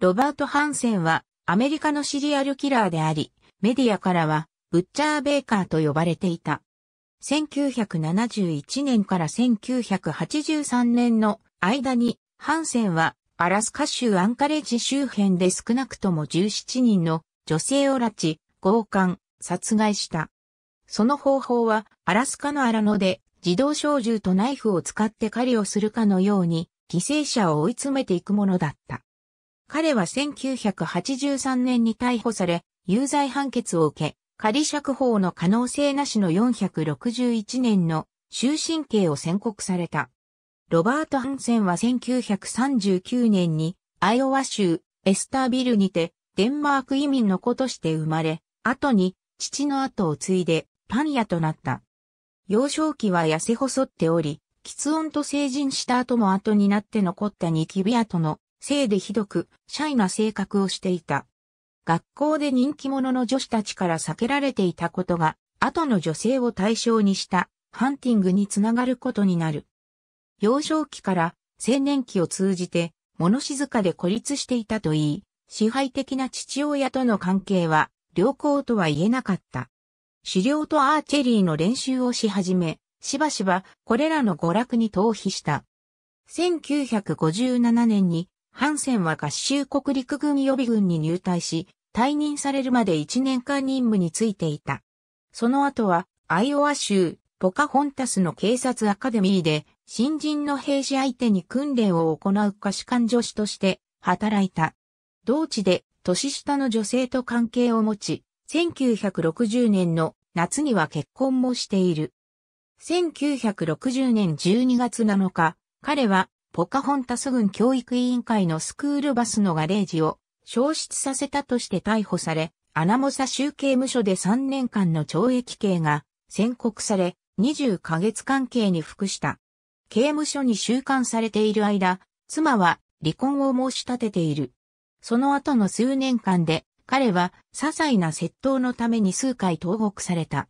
ロバート・ハンセンはアメリカのシリアルキラーであり、メディアからはブッチャー・ベーカーと呼ばれていた。1971年から1983年の間に、ハンセンはアラスカ州アンカレッジ周辺で少なくとも17人の女性を拉致、強姦、殺害した。その方法は、アラスカの荒野で自動小銃とナイフを使って狩りをするかのように、犠牲者を追い詰めていくものだった。彼は1983年に逮捕され、有罪判決を受け、仮釈放の可能性なしの461年の終身刑を宣告された。ロバート・ハンセンは1939年にアイオワ州エスタービルにてデンマーク移民の子として生まれ、後に父の後を継いでパン屋となった。幼少期は痩せ細っており、喫音と成人した後も後になって残ったニキビ跡の性でひどく、シャイな性格をしていた。学校で人気者の女子たちから避けられていたことが、後の女性を対象にしたハンティングにつながることになる。幼少期から青年期を通じて物静かで孤立していたといい、支配的な父親との関係は良好とは言えなかった。狩猟とアーチェリーの練習をし始め、しばしばこれらの娯楽に逃避した。1957年にハンセンは合衆国陸軍予備軍に入隊し、退任されるまで1年間任務についていた。その後は、アイオワ州、ポカホンタスの警察アカデミーで、新人の兵士相手に訓練を行う下士官助手として働いた。同地で年下の女性と関係を持ち、1960年の夏には結婚もしている。1960年12月7日、彼はポカホンタス軍教育委員会のスクールバスのガレージを消失させたとして逮捕され、アナモサ州刑務所で3年間の懲役刑が宣告され、20ヶ月関係に服した。刑務所に収監されている間、妻は離婚を申し立てている。その後の数年間で、彼は些細な窃盗のために数回投獄された。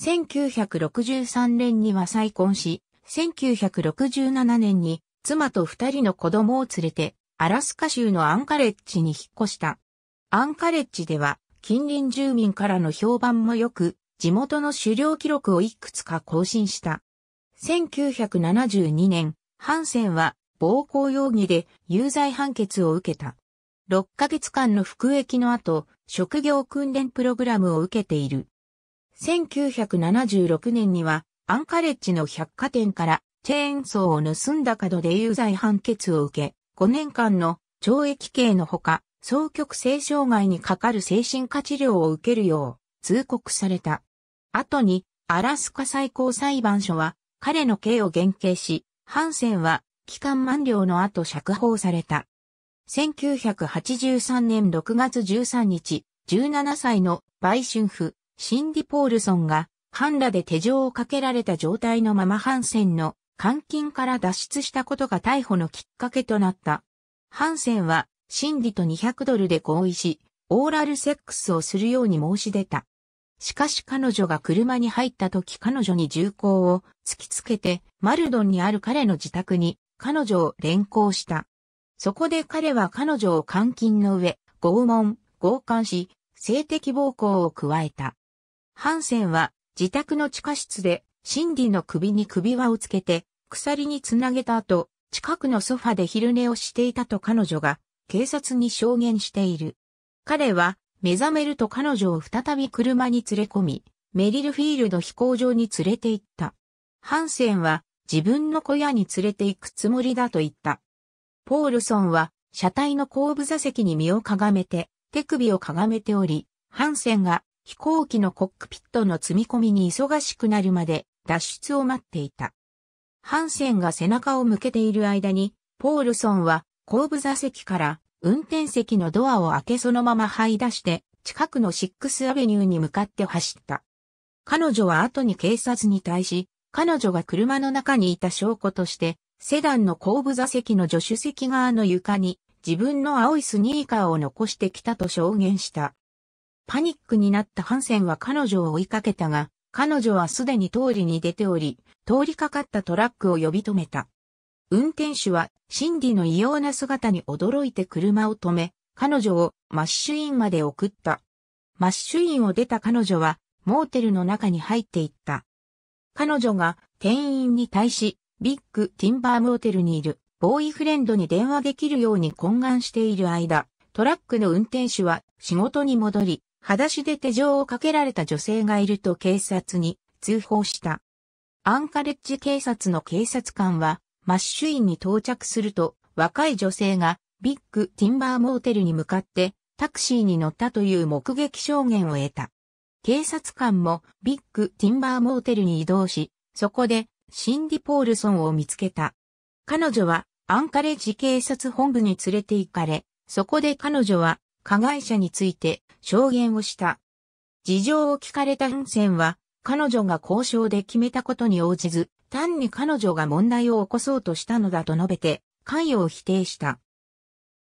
1963年には再婚し、1967年に妻と二人の子供を連れて、アラスカ州のアンカレッジに引っ越した。アンカレッジでは、近隣住民からの評判も良く、地元の狩猟記録をいくつか更新した。1972年、ハンセンは暴行容疑で有罪判決を受けた。6ヶ月間の服役の後、職業訓練プログラムを受けている。1976年には、アンカレッジの百貨店からチェーンソーを盗んだ角で有罪判決を受け、5年間の懲役刑のほか、双極性障害にかかる精神科治療を受けるよう通告された。後に、アラスカ最高裁判所は彼の刑を減刑し、ハンセンは期間満了の後釈放された。1983年6月13日、17歳の売春婦、シンディ・ポールソンが、ハンラで手錠をかけられた状態のままハンセンの監禁から脱出したことが逮捕のきっかけとなった。ハンセンは、心理と200ドルで合意し、オーラルセックスをするように申し出た。しかし彼女が車に入った時彼女に銃口を突きつけて、マルドンにある彼の自宅に彼女を連行した。そこで彼は彼女を監禁の上、拷問、強姦し、性的暴行を加えた。ハンセンは自宅の地下室でシンディの首に首輪をつけて、鎖につなげた後、近くのソファで昼寝をしていたと彼女が、警察に証言している。彼は、目覚めると彼女を再び車に連れ込み、メリルフィールド飛行場に連れて行った。ハンセンは、自分の小屋に連れて行くつもりだと言った。ポールソンは、車体の後部座席に身をかがめて、手首をかがめており、ハンセンが飛行機のコックピットの積み込みに忙しくなるまで脱出を待っていた。ハンセンが背中を向けている間に、ポールソンは後部座席から運転席のドアを開けそのまま這い出して、近くのシックスアベニューに向かって走った。彼女は後に警察に対し、彼女が車の中にいた証拠として、セダンの後部座席の助手席側の床に自分の青いスニーカーを残してきたと証言した。パニックになったハンセンは彼女を追いかけたが、彼女はすでに通りに出ており、通りかかったトラックを呼び止めた。運転手は、シンディの異様な姿に驚いて車を止め、彼女をマッシュインまで送った。マッシュインを出た彼女は、モーテルの中に入っていった。彼女が店員に対し、ビッグ・ティンバーモーテルにいる、ボーイフレンドに電話できるように懇願している間、トラックの運転手は仕事に戻り、裸足で手錠をかけられた女性がいると警察に通報した。アンカレッジ警察の警察官は、マッシュインに到着すると、若い女性がビッグ・ティンバーモーテルに向かってタクシーに乗ったという目撃証言を得た。警察官もビッグ・ティンバーモーテルに移動し、そこでシンディ・ポールソンを見つけた。彼女はアンカレッジ警察本部に連れて行かれ、そこで彼女は加害者について証言をした。事情を聞かれたハンセンは、彼女が交渉で決めたことに応じず、単に彼女が問題を起こそうとしたのだと述べて、関与を否定した。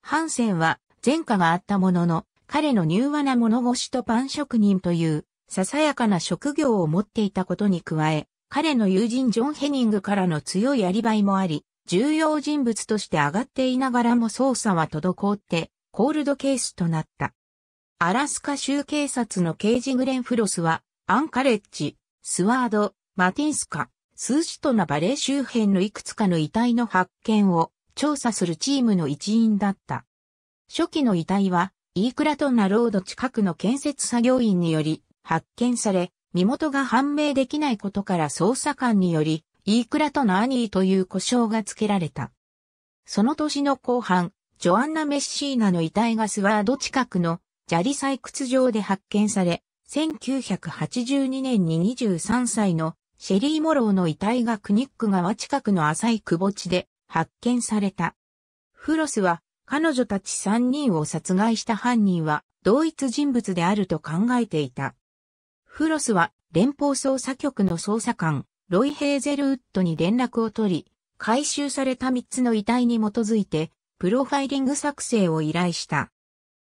ハンセンは前科があったものの、彼の柔和な物腰とパン職人という、ささやかな職業を持っていたことに加え、彼の友人ジョン・ヘニングからの強いアリバイもあり、重要人物として上がっていながらも捜査は滞ってコールドケースとなった。アラスカ州警察の刑事グレン・フロスは、アンカレッジ、スワード、マティンスカ、スーシトナバレー周辺のいくつかの遺体の発見を調査するチームの一員だった。初期の遺体は、イークラトナロード近くの建設作業員により発見され、身元が判明できないことから捜査官により、イークラトナアニーという呼称が付けられた。その年の後半、ジョアンナ・メッシーナの遺体がスワード近くの砂利採掘場で発見され、1982年に23歳のシェリー・モローの遺体がクニック川近くの浅い窪地で発見された。フロスは彼女たち3人を殺害した犯人は同一人物であると考えていた。フロスは連邦捜査局の捜査官、ロイ・ヘーゼルウッドに連絡を取り、回収された3つの遺体に基づいてプロファイリング作成を依頼した。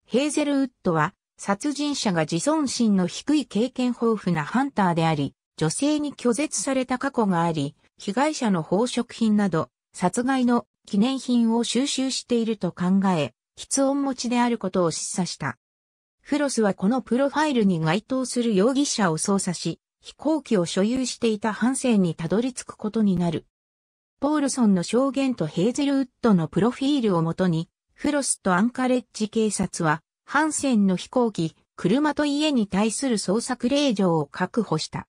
ヘーゼルウッドは、殺人者が自尊心の低い経験豊富なハンターであり、女性に拒絶された過去があり、被害者の宝飾品など、殺害の記念品を収集していると考え、筆音持ちであることを示唆した。フロスはこのプロファイルに該当する容疑者を捜査し、飛行機を所有していた反省にたどり着くことになる。ポールソンの証言とヘーゼルウッドのプロフィールをもとに、フロスとアンカレッジ警察は、ハンセンの飛行機、車と家に対する捜索令状を確保した。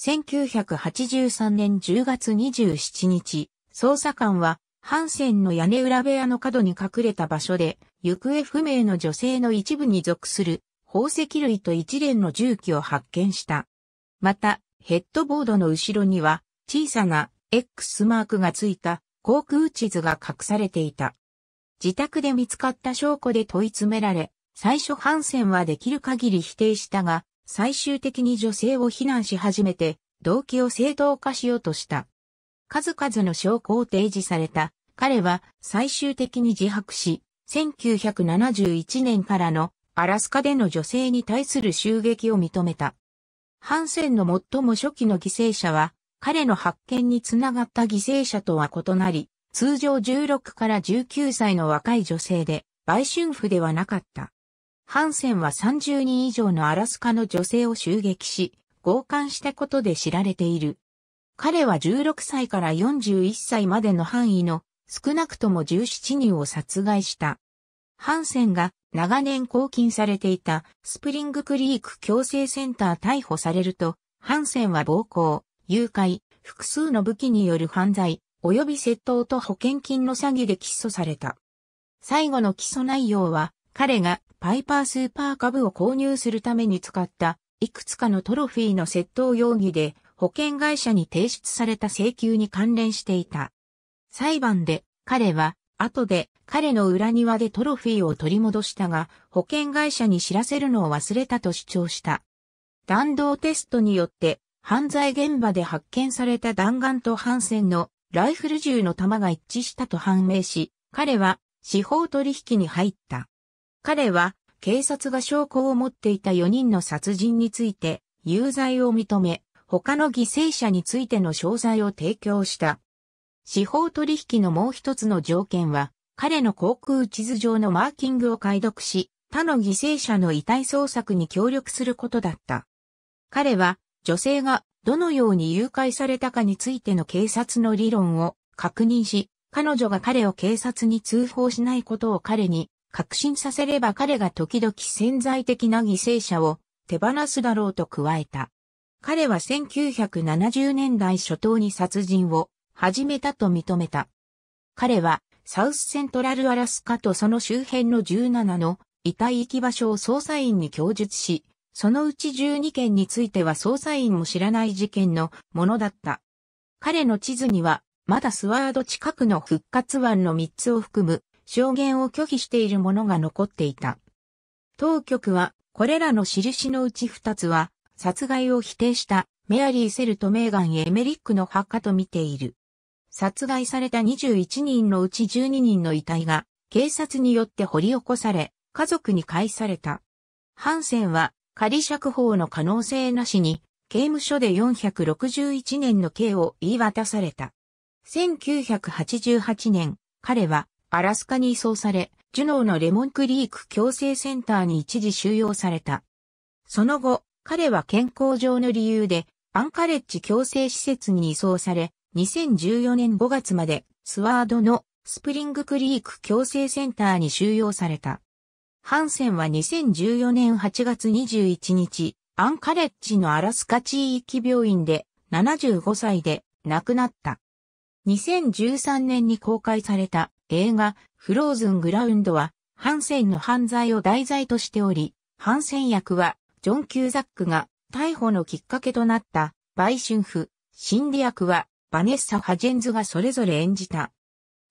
1983年10月27日、捜査官は、ハンセンの屋根裏部屋の角に隠れた場所で、行方不明の女性の一部に属する宝石類と一連の銃器を発見した。また、ヘッドボードの後ろには、小さな X マークがついた航空地図が隠されていた。自宅で見つかった証拠で問い詰められ、最初ハンセンはできる限り否定したが、最終的に女性を非難し始めて、動機を正当化しようとした。数々の証拠を提示された。彼は最終的に自白し、1971年からのアラスカでの女性に対する襲撃を認めた。ハンセンの最も初期の犠牲者は彼の発見につながった犠牲者とは異なり、通常16から19歳の若い女性で、売春婦ではなかった。ハンセンは30人以上のアラスカの女性を襲撃し、強姦したことで知られている。彼は16歳から41歳までの範囲の少なくとも17人を殺害した。ハンセンが長年拘禁されていたスプリングクリーク強制センター逮捕されると、ハンセンは暴行、誘拐、複数の武器による犯罪、及び窃盗と保険金の詐欺で起訴された。最後の起訴内容は、彼がパイパースーパー株を購入するために使ったいくつかのトロフィーの窃盗容疑で保険会社に提出された請求に関連していた。裁判で彼は後で彼の裏庭でトロフィーを取り戻したが保険会社に知らせるのを忘れたと主張した。弾道テストによって犯罪現場で発見された弾丸と反戦のライフル銃の弾が一致したと判明し、彼は司法取引に入った。彼は警察が証拠を持っていた4人の殺人について有罪を認め、他の犠牲者についての詳細を提供した。司法取引のもう一つの条件は、彼の航空地図上のマーキングを解読し、他の犠牲者の遺体捜索に協力することだった。彼は女性がどのように誘拐されたかについての警察の理論を確認し、彼女が彼を警察に通報しないことを彼に確信させれば彼が時々潜在的な犠牲者を手放すだろうと加えた。彼は1970年代初頭に殺人を始めたと認めた。彼はサウスセントラルアラスカとその周辺の17の遺体行き場所を捜査員に供述し、そのうち12件については捜査員も知らない事件のものだった。彼の地図には、まだスワード近くの復活湾の3つを含む証言を拒否しているものが残っていた。当局は、これらの印のうち2つは、殺害を否定したメアリー・セルとメーガン・エメリックの墓と見ている。殺害された21人のうち12人の遺体が警察によって掘り起こされ、家族に返された。ハンセンは仮釈放の可能性なしに、刑務所で461年の刑を言い渡された。1988年、彼はアラスカに移送され、ジュノーのレモンクリーク強制センターに一時収容された。その後、彼は健康上の理由で、アンカレッジ強制施設に移送され、2014年5月まで、スワードのスプリングクリーク強制センターに収容された。ハンセンは2014年8月21日、アンカレッジのアラスカ地域病院で75歳で亡くなった。2013年に公開された映画フローズングラウンドはハンセンの犯罪を題材としており、ハンセン役はジョン・キューザックが逮捕のきっかけとなった売春婦、ディ役はバネッサ・ハジェンズがそれぞれ演じた。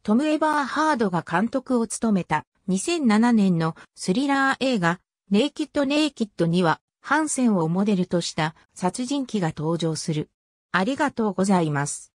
トム・エバーハードが監督を務めた2007年のスリラー映画、ネイキッド・ネイキッドには、ハンセンをモデルとした殺人鬼が登場する。ありがとうございます。